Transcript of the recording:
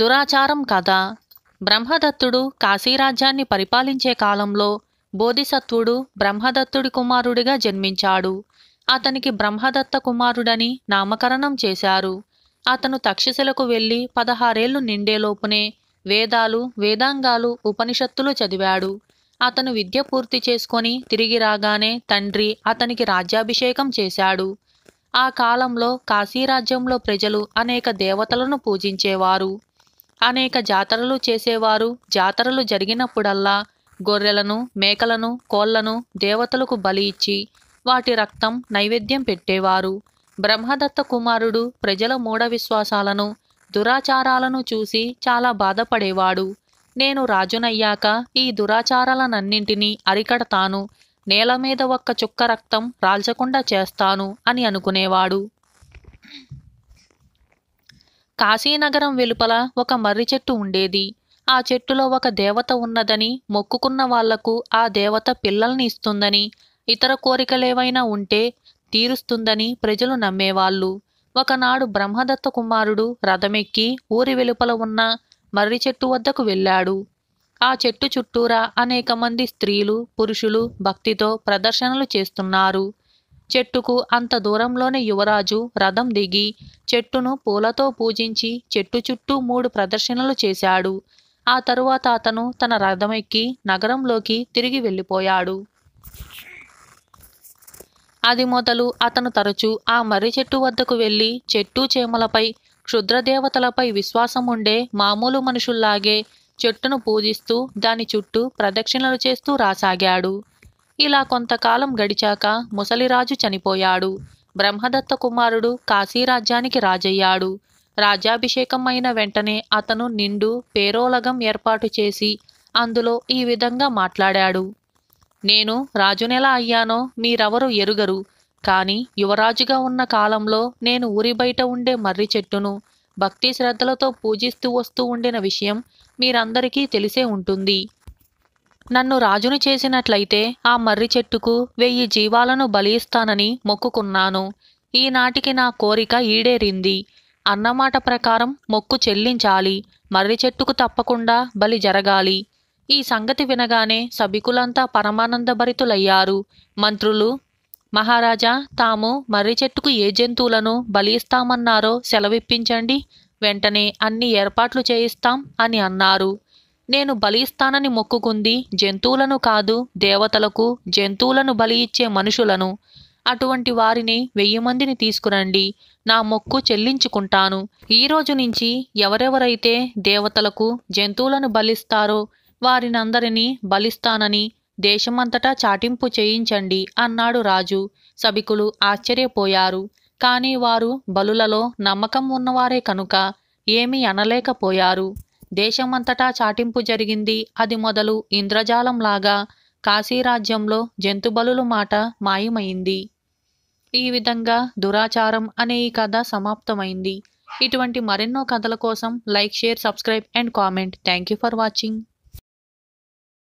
దురాచారం కథ బ్రహ్మదత్తుడు కాశీరాజ్యాన్ని పరిపాలించే కాలంలో బోధిసత్వుడు బ్రహ్మదత్తుడి కుమారుడిగా జన్మించాడు అతనికి బ్రహ్మదత్త కుమారుడని నామకరణం చేశారు అతను తక్షశిలకు వెళ్ళి పదహారేళ్లు నిండేలోపునే వేదాలు వేదాంగాలు ఉపనిషత్తులు చదివాడు అతను విద్య పూర్తి చేసుకొని తిరిగి రాగానే తండ్రి అతనికి రాజ్యాభిషేకం చేశాడు ఆ కాలంలో కాశీరాజ్యంలో ప్రజలు అనేక దేవతలను పూజించేవారు అనేక జాతరలు చేసేవారు జాతరలు జరిగినప్పుడల్లా గొర్రెలను మేకలను కోళ్లను దేవతలకు బలి ఇచ్చి వాటి రక్తం నైవేద్యం పెట్టేవారు బ్రహ్మదత్త కుమారుడు ప్రజల మూఢ విశ్వాసాలను దురాచారాలను చూసి చాలా బాధపడేవాడు నేను రాజునయ్యాక ఈ దురాచారాలనన్నింటినీ అరికడతాను నేల మీద ఒక్క చుక్క రక్తం రాల్చకుండా చేస్తాను అని అనుకునేవాడు కాశీనగరం వెలుపల ఒక మర్రి చెట్టు ఉండేది ఆ చెట్టులో ఒక దేవత ఉన్నదని మొక్కుకున్న వాళ్లకు ఆ దేవత పిల్లల్ని ఇస్తుందని ఇతర కోరికలేవైనా ఉంటే తీరుస్తుందని ప్రజలు నమ్మేవాళ్ళు ఒకనాడు బ్రహ్మదత్త కుమారుడు రథమెక్కి ఊరి వెలుపల ఉన్న మర్రి చెట్టు వద్దకు వెళ్ళాడు ఆ చెట్టు చుట్టూరా అనేక మంది స్త్రీలు పురుషులు భక్తితో ప్రదర్శనలు చేస్తున్నారు చెట్టుకు అంత దూరంలోనే యువరాజు రథం దిగి చెట్టును పూలతో పూజించి చెట్టు చుట్టూ మూడు ప్రదర్శనలు చేశాడు ఆ తరువాత అతను తన రథం ఎక్కి నగరంలోకి తిరిగి వెళ్ళిపోయాడు అది మొదలు అతను తరచూ ఆ మర్రి చెట్టు వద్దకు వెళ్ళి చెట్టు చేమలపై క్షుద్రదేవతలపై విశ్వాసం ఉండే మామూలు మనుషుల్లాగే చెట్టును పూజిస్తూ దాని చుట్టూ ప్రదక్షిణలు చేస్తూ రాసాగాడు ఇలా కొంతకాలం గడిచాక ముసలిరాజు చనిపోయాడు బ్రహ్మదత్త కుమారుడు కాశీరాజ్యానికి రాజయ్యాడు రాజ్యాభిషేకం అయిన వెంటనే అతను నిండు పేరోలగం ఏర్పాటు చేసి అందులో ఈ విధంగా మాట్లాడాడు నేను రాజునెలా అయ్యానో మీరెవరు ఎరుగరు కాని యువరాజుగా ఉన్న కాలంలో నేను ఊరి బయట ఉండే మర్రి చెట్టును భక్తి శ్రద్ధలతో పూజిస్తూ వస్తూ ఉండిన విషయం మీరందరికీ తెలిసే ఉంటుంది నన్ను రాజును చేసినట్లయితే ఆ మర్రి చెట్టుకు వెయ్యి జీవాలను బలిస్తానని మొక్కుకున్నాను ఈనాటికి నా కోరిక ఈడేరింది అన్నమాట ప్రకారం మొక్కు చెల్లించాలి మర్రి చెట్టుకు తప్పకుండా బలి జరగాలి ఈ సంగతి వినగానే సభికులంతా పరమానందభరితులయ్యారు మంత్రులు మహారాజా తాము మర్రి చెట్టుకు ఏ జంతువులను బలిస్తామన్నారో సెలవిప్పించండి వెంటనే అన్ని ఏర్పాట్లు చేయిస్తాం అని అన్నారు నేను బలిస్తానని మొక్కుకుంది జంతువులను కాదు దేవతలకు జంతువులను బలి ఇచ్చే మనుషులను అటువంటి వారిని వెయ్యి మందిని తీసుకురండి నా మొక్కు చెల్లించుకుంటాను ఈ రోజు నుంచి ఎవరెవరైతే దేవతలకు జంతువులను బలిస్తారో వారినందరినీ బలిస్తానని దేశమంతటా చాటింపు చేయించండి అన్నాడు రాజు సభికులు ఆశ్చర్యపోయారు కానీ వారు బలులలో నమ్మకం ఉన్నవారే కనుక ఏమీ అనలేకపోయారు దేశమంతటా చాటింపు జరిగింది అది మొదలు ఇంద్రజాలంలాగా కాశీరాజ్యంలో జంతుబలుల మాట మాయమైంది ఈ విధంగా దురాచారం అనే ఈ కథ సమాప్తమైంది ఇటువంటి మరెన్నో కథల కోసం like share subscribe and comment thank you for watching